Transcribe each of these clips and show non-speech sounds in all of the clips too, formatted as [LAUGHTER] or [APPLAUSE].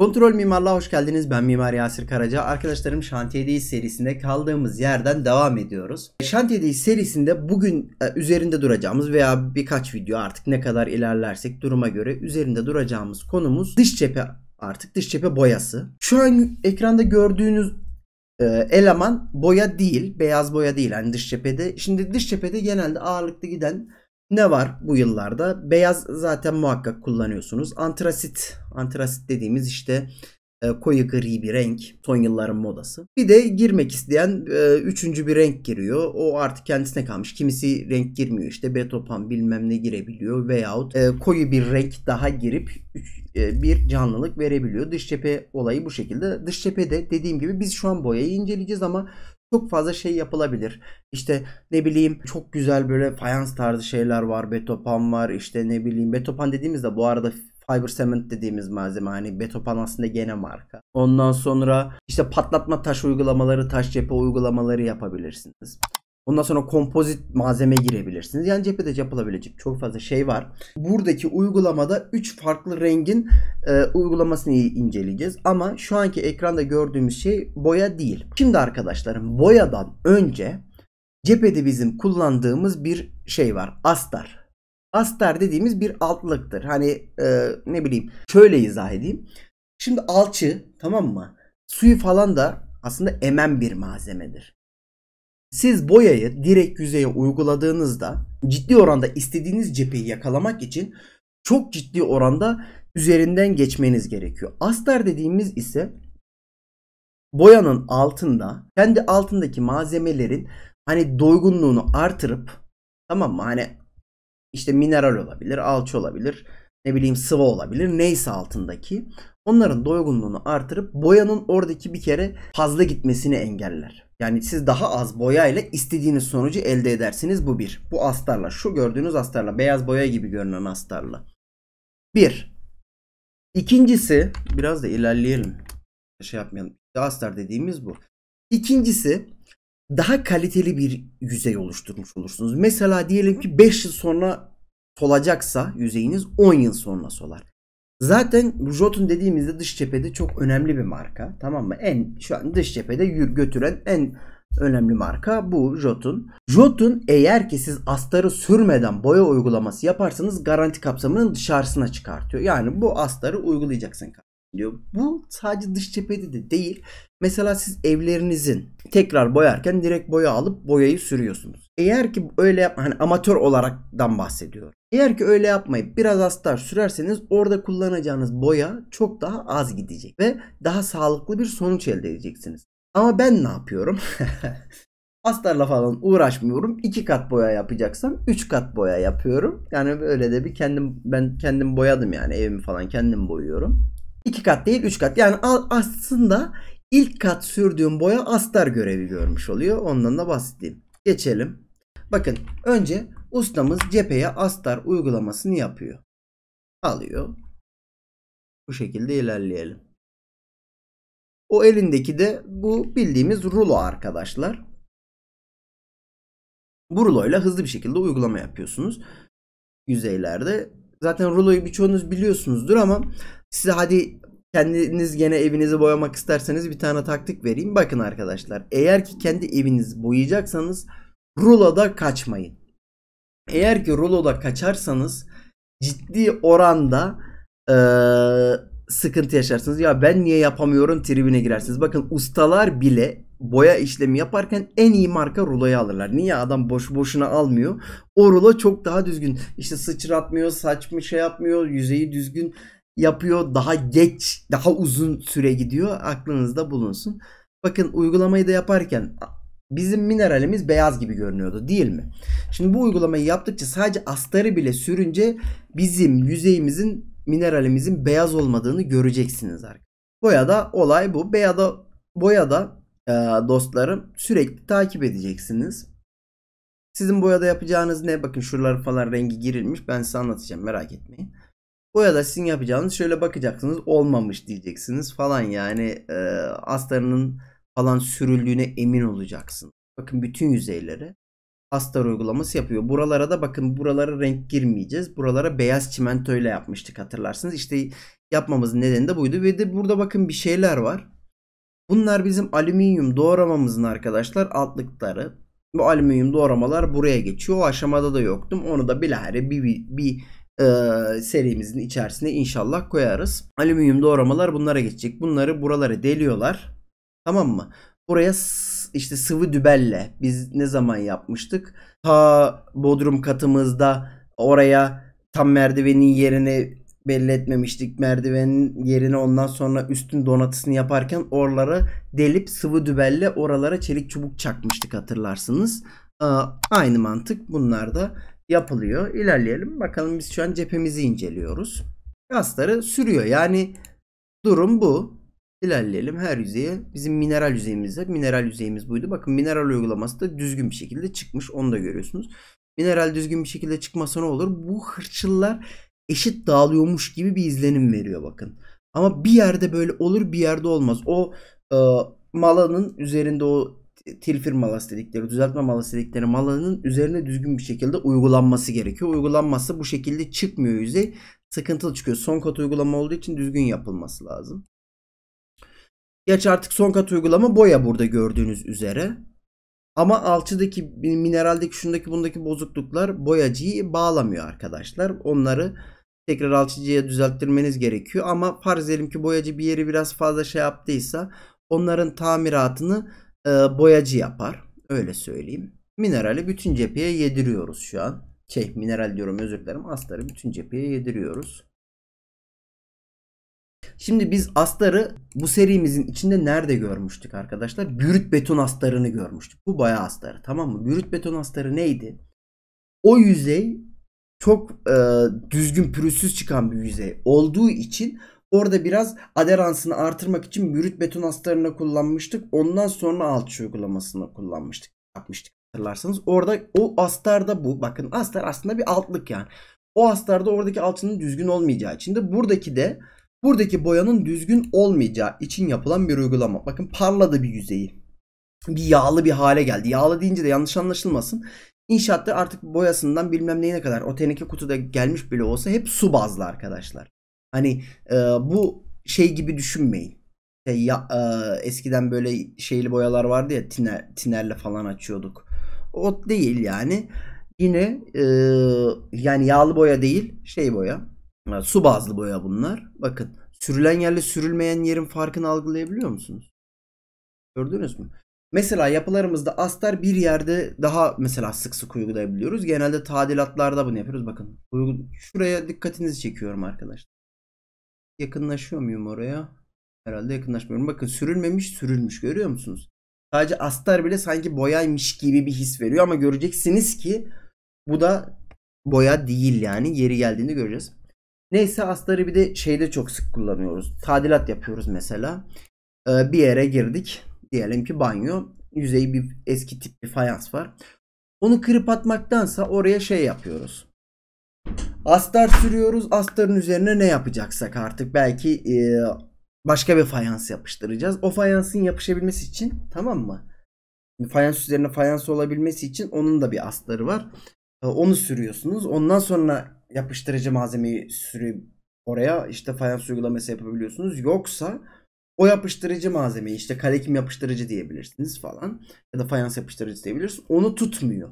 Kontrol Mimarlığa hoş geldiniz. Ben Mimar Yasir Karaca. Arkadaşlarım Şantiyedeyiz serisinde kaldığımız yerden devam ediyoruz. Şantiyedeyiz serisinde bugün e, üzerinde duracağımız veya birkaç video artık ne kadar ilerlersek duruma göre üzerinde duracağımız konumuz dış cephe artık dış cephe boyası. Şu an ekranda gördüğünüz e, eleman boya değil, beyaz boya değil yani dış cephede. Şimdi dış cephede genelde ağırlıklı giden ne var bu yıllarda? Beyaz zaten muhakkak kullanıyorsunuz. Antrasit, antrasit dediğimiz işte e, koyu gri bir renk. Son yılların modası. Bir de girmek isteyen e, üçüncü bir renk giriyor. O artık kendisine kalmış. Kimisi renk girmiyor işte betopan bilmem ne girebiliyor veyahut e, koyu bir renk daha girip üç, e, bir canlılık verebiliyor. Dış cephe olayı bu şekilde. Dış cephede dediğim gibi biz şu an boyayı inceleyeceğiz ama çok fazla şey yapılabilir. İşte ne bileyim çok güzel böyle fayans tarzı şeyler var. Betopan var işte ne bileyim. Betopan dediğimizde bu arada fiber cement dediğimiz malzeme hani Betopan aslında gene marka. Ondan sonra işte patlatma taş uygulamaları, taş cephe uygulamaları yapabilirsiniz. Ondan sonra kompozit malzeme girebilirsiniz. Yani cephede yapılabilecek çok fazla şey var. Buradaki uygulamada 3 farklı rengin e, uygulamasını inceleyeceğiz. Ama şu anki ekranda gördüğümüz şey boya değil. Şimdi arkadaşlarım boyadan önce cephede bizim kullandığımız bir şey var. Astar. Astar dediğimiz bir altlıktır. Hani e, ne bileyim şöyle izah edeyim. Şimdi alçı tamam mı? Suyu falan da aslında emen bir malzemedir. Siz boyayı direkt yüzeye uyguladığınızda ciddi oranda istediğiniz cepheyi yakalamak için çok ciddi oranda üzerinden geçmeniz gerekiyor. Astar dediğimiz ise boyanın altında kendi altındaki malzemelerin hani doygunluğunu artırıp tamam mı hani işte mineral olabilir, alçı olabilir, ne bileyim sıvı olabilir neyse altındaki onların doygunluğunu artırıp boyanın oradaki bir kere fazla gitmesini engeller. Yani siz daha az boya ile istediğiniz sonucu elde edersiniz. Bu bir. Bu astarla. Şu gördüğünüz astarla. Beyaz boya gibi görünen astarla. Bir. İkincisi biraz da ilerleyelim. Şey yapmayalım. Astar dediğimiz bu. İkincisi daha kaliteli bir yüzey oluşturmuş olursunuz. Mesela diyelim ki 5 yıl sonra solacaksa yüzeyiniz 10 yıl sonra solar. Zaten Jotun dediğimizde dış cephede çok önemli bir marka. Tamam mı? En şu an dış cephede götüren en önemli marka bu Jotun. Jotun eğer ki siz astarı sürmeden boya uygulaması yaparsanız garanti kapsamının dışarısına çıkartıyor. Yani bu astarı uygulayacaksın diyor. Bu sadece dış cephede de değil. Mesela siz evlerinizin tekrar boyarken direkt boya alıp boyayı sürüyorsunuz. Eğer ki öyle yapma hani amatör olaraktan bahsediyorum. Eğer ki öyle yapmayıp biraz astar sürerseniz orada kullanacağınız boya çok daha az gidecek ve daha sağlıklı bir sonuç elde edeceksiniz. Ama ben ne yapıyorum? [LAUGHS] Astarla falan uğraşmıyorum. 2 kat boya yapacaksam 3 kat boya yapıyorum. Yani böyle de bir kendim ben kendim boyadım yani evimi falan kendim boyuyorum. 2 kat değil 3 kat. Yani aslında ilk kat sürdüğüm boya astar görevi görmüş oluyor. Ondan da bahsedeyim. Geçelim. Bakın önce ustamız cepheye astar uygulamasını yapıyor. Alıyor. Bu şekilde ilerleyelim. O elindeki de bu bildiğimiz rulo arkadaşlar. Bu ruloyla hızlı bir şekilde uygulama yapıyorsunuz. Yüzeylerde. Zaten ruloyu birçoğunuz biliyorsunuzdur ama size hadi kendiniz gene evinizi boyamak isterseniz bir tane taktik vereyim. Bakın arkadaşlar eğer ki kendi evinizi boyayacaksanız ruloda kaçmayın. Eğer ki ruloda kaçarsanız ciddi oranda e, sıkıntı yaşarsınız. Ya ben niye yapamıyorum tribüne girersiniz. Bakın ustalar bile boya işlemi yaparken en iyi marka ruloyu alırlar. Niye adam boş boşuna almıyor? O rulo çok daha düzgün. İşte sıçratmıyor, saçmış şey yapmıyor, yüzeyi düzgün yapıyor. Daha geç, daha uzun süre gidiyor. Aklınızda bulunsun. Bakın uygulamayı da yaparken bizim mineralimiz beyaz gibi görünüyordu değil mi? Şimdi bu uygulamayı yaptıkça sadece astarı bile sürünce bizim yüzeyimizin mineralimizin beyaz olmadığını göreceksiniz arkadaşlar. Boyada olay bu. Beyada boyada e, dostlarım sürekli takip edeceksiniz. Sizin boyada yapacağınız ne? Bakın şuralar falan rengi girilmiş. Ben size anlatacağım merak etmeyin. Boyada sizin yapacağınız şöyle bakacaksınız olmamış diyeceksiniz falan yani e, astarının falan sürüldüğüne emin olacaksın. Bakın bütün yüzeylere astar uygulaması yapıyor. Buralara da bakın buralara renk girmeyeceğiz. Buralara beyaz çimento ile yapmıştık hatırlarsınız. İşte yapmamızın nedeni de buydu. Ve de burada bakın bir şeyler var. Bunlar bizim alüminyum doğramamızın arkadaşlar altlıkları. Bu alüminyum doğramalar buraya geçiyor. O aşamada da yoktum. Onu da bilahare bir, bir, bir e, serimizin içerisine inşallah koyarız. Alüminyum doğramalar bunlara geçecek. Bunları buralara deliyorlar. Tamam mı? Buraya işte sıvı dübelle biz ne zaman yapmıştık? Ta bodrum katımızda oraya tam merdivenin yerini belli etmemiştik. Merdivenin yerine ondan sonra üstün donatısını yaparken oraları delip sıvı dübelle oralara çelik çubuk çakmıştık hatırlarsınız. aynı mantık bunlar da yapılıyor. İlerleyelim bakalım biz şu an cephemizi inceliyoruz. Kasları sürüyor yani durum bu ilerleyelim her yüzeye. Bizim mineral yüzeyimizde mineral yüzeyimiz buydu. Bakın mineral uygulaması da düzgün bir şekilde çıkmış. Onu da görüyorsunuz. Mineral düzgün bir şekilde çıkmasa ne olur? Bu hırçıllar eşit dağılıyormuş gibi bir izlenim veriyor bakın. Ama bir yerde böyle olur bir yerde olmaz. O e, malanın üzerinde o tilfir malası dedikleri, düzeltme malası dedikleri malanın üzerine düzgün bir şekilde uygulanması gerekiyor. Uygulanmazsa bu şekilde çıkmıyor yüzey. Sıkıntılı çıkıyor. Son kat uygulama olduğu için düzgün yapılması lazım. Geç artık son kat uygulama boya burada gördüğünüz üzere. Ama alçıdaki mineraldeki şundaki bundaki bozukluklar boyacıyı bağlamıyor arkadaşlar. Onları tekrar alçıcıya düzelttirmeniz gerekiyor. Ama farz edelim ki boyacı bir yeri biraz fazla şey yaptıysa onların tamiratını e, boyacı yapar. Öyle söyleyeyim. Minerali bütün cepheye yediriyoruz şu an. Şey mineral diyorum özür dilerim. astarı bütün cepheye yediriyoruz. Şimdi biz astarı bu serimizin içinde nerede görmüştük arkadaşlar? Bürüt beton astarını görmüştük. Bu bayağı astarı tamam mı? Bürüt beton astarı neydi? O yüzey çok e, düzgün pürüzsüz çıkan bir yüzey olduğu için orada biraz aderansını artırmak için bürüt beton astarını kullanmıştık. Ondan sonra alt uygulamasını kullanmıştık. Yapmıştık hatırlarsanız. Orada o astarda bu. Bakın astar aslında bir altlık yani. O astarda oradaki altının düzgün olmayacağı için de buradaki de Buradaki boyanın düzgün olmayacağı için yapılan bir uygulama. Bakın parladı bir yüzeyi. Bir yağlı bir hale geldi. Yağlı deyince de yanlış anlaşılmasın. İnşaatta artık boyasından bilmem neyine kadar o teneke kutuda gelmiş bile olsa hep su bazlı arkadaşlar. Hani e, bu şey gibi düşünmeyin. E, ya, e, eskiden böyle şeyli boyalar vardı ya tiner, tinerle falan açıyorduk. O değil yani. Yine e, yani yağlı boya değil şey boya Su bazlı boya bunlar. Bakın sürülen yerle sürülmeyen yerin farkını algılayabiliyor musunuz? Gördünüz mü? Mesela yapılarımızda astar bir yerde daha mesela sık sık uygulayabiliyoruz. Genelde tadilatlarda bunu yapıyoruz. Bakın şuraya dikkatinizi çekiyorum arkadaşlar. Yakınlaşıyor muyum oraya? Herhalde yakınlaşmıyorum. Bakın sürülmemiş sürülmüş görüyor musunuz? Sadece astar bile sanki boyaymış gibi bir his veriyor ama göreceksiniz ki bu da boya değil yani yeri geldiğinde göreceğiz. Neyse astarı bir de şeyde çok sık kullanıyoruz. Tadilat yapıyoruz mesela. Ee, bir yere girdik. Diyelim ki banyo. Yüzeyi bir eski tip bir fayans var. Onu kırıp atmaktansa oraya şey yapıyoruz. Astar sürüyoruz. Astarın üzerine ne yapacaksak artık belki e, başka bir fayans yapıştıracağız. O fayansın yapışabilmesi için tamam mı? Fayans üzerine fayans olabilmesi için onun da bir astarı var. Ee, onu sürüyorsunuz. Ondan sonra yapıştırıcı malzemeyi sürüp oraya işte fayans uygulaması yapabiliyorsunuz. Yoksa o yapıştırıcı malzemeyi işte kalekim yapıştırıcı diyebilirsiniz falan ya da fayans yapıştırıcı diyebilirsiniz. Onu tutmuyor.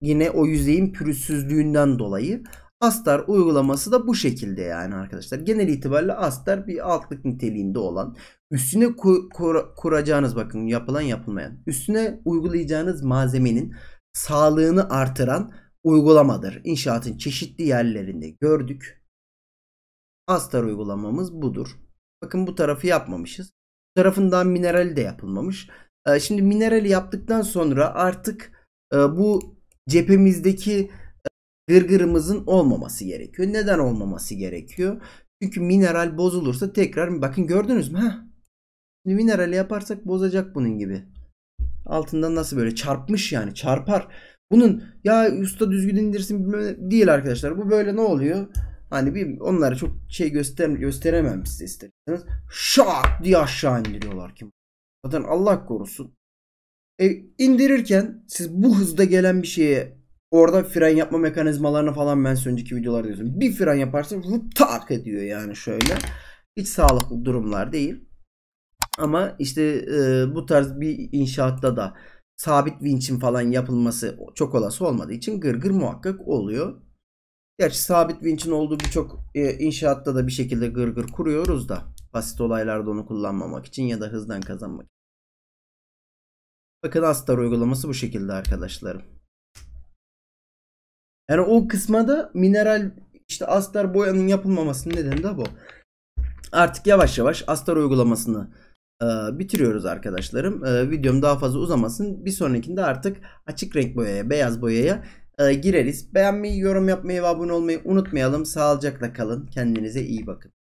Yine o yüzeyin pürüzsüzlüğünden dolayı Astar uygulaması da bu şekilde yani arkadaşlar. Genel itibariyle Astar bir altlık niteliğinde olan üstüne kur, kur, kuracağınız bakın yapılan yapılmayan üstüne uygulayacağınız malzemenin sağlığını artıran uygulamadır. İnşaatın çeşitli yerlerinde gördük. Astar uygulamamız budur. Bakın bu tarafı yapmamışız. Bu tarafından mineral de yapılmamış. Ee, şimdi mineral yaptıktan sonra artık e, bu cephemizdeki e, gırgırımızın olmaması gerekiyor. Neden olmaması gerekiyor? Çünkü mineral bozulursa tekrar bakın gördünüz mü? Heh. Şimdi mineral yaparsak bozacak bunun gibi. Altından nasıl böyle çarpmış yani çarpar. Bunun ya usta düzgün indirsin bilmem değil arkadaşlar. Bu böyle ne oluyor? Hani bir onlara çok şey göster gösteremem size isterseniz. Şak diye aşağı indiriyorlar kim? Zaten Allah korusun. E, indirirken siz bu hızda gelen bir şeye orada fren yapma mekanizmalarını falan ben önceki videolarda diyorsun. Bir fren yaparsın vup tak ediyor yani şöyle. Hiç sağlıklı durumlar değil. Ama işte e, bu tarz bir inşaatta da sabit vinçin falan yapılması çok olası olmadığı için gırgır muhakkak oluyor. Gerçi sabit vinçin olduğu birçok e, inşaatta da bir şekilde gırgır kuruyoruz da basit olaylarda onu kullanmamak için ya da hızdan kazanmak için. Bakın Astar uygulaması bu şekilde arkadaşlarım. Yani o kısmada mineral işte Astar boyanın yapılmamasının nedeni de bu. Artık yavaş yavaş Astar uygulamasını e, bitiriyoruz arkadaşlarım. E, videom daha fazla uzamasın. Bir sonrakinde artık açık renk boyaya, beyaz boyaya e, gireriz. Beğenmeyi, yorum yapmayı ve abone olmayı unutmayalım. Sağlıcakla kalın. Kendinize iyi bakın.